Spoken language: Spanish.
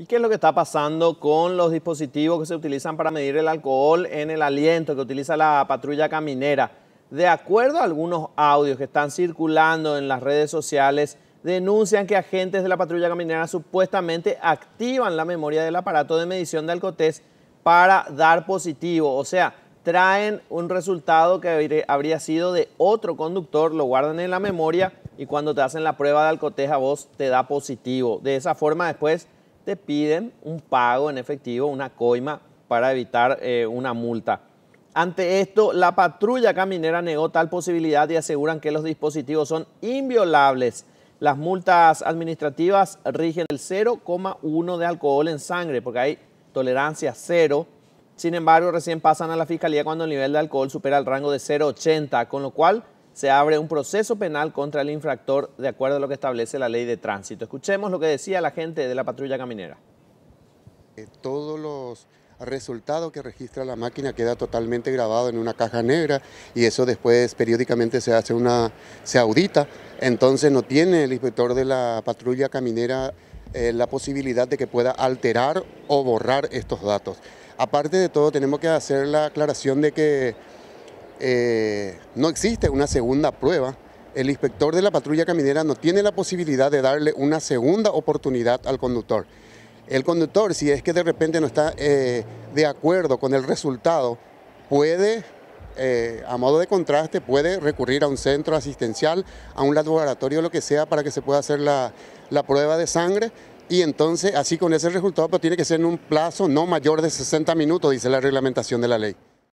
¿Y qué es lo que está pasando con los dispositivos que se utilizan para medir el alcohol en el aliento que utiliza la patrulla caminera? De acuerdo a algunos audios que están circulando en las redes sociales, denuncian que agentes de la patrulla caminera supuestamente activan la memoria del aparato de medición de alcotés para dar positivo, o sea, traen un resultado que habría sido de otro conductor, lo guardan en la memoria y cuando te hacen la prueba de alcotés a vos te da positivo. De esa forma después te piden un pago en efectivo, una coima, para evitar eh, una multa. Ante esto, la patrulla caminera negó tal posibilidad y aseguran que los dispositivos son inviolables. Las multas administrativas rigen el 0,1 de alcohol en sangre, porque hay tolerancia cero. Sin embargo, recién pasan a la fiscalía cuando el nivel de alcohol supera el rango de 0,80, con lo cual se abre un proceso penal contra el infractor de acuerdo a lo que establece la ley de tránsito. Escuchemos lo que decía la gente de la patrulla caminera. Eh, todos los resultados que registra la máquina queda totalmente grabado en una caja negra y eso después periódicamente se hace una, se audita. Entonces no tiene el inspector de la patrulla caminera eh, la posibilidad de que pueda alterar o borrar estos datos. Aparte de todo, tenemos que hacer la aclaración de que eh, no existe una segunda prueba. El inspector de la patrulla caminera no tiene la posibilidad de darle una segunda oportunidad al conductor. El conductor, si es que de repente no está eh, de acuerdo con el resultado, puede, eh, a modo de contraste, puede recurrir a un centro asistencial, a un laboratorio, lo que sea, para que se pueda hacer la, la prueba de sangre y entonces así con ese resultado, pero tiene que ser en un plazo no mayor de 60 minutos, dice la reglamentación de la ley.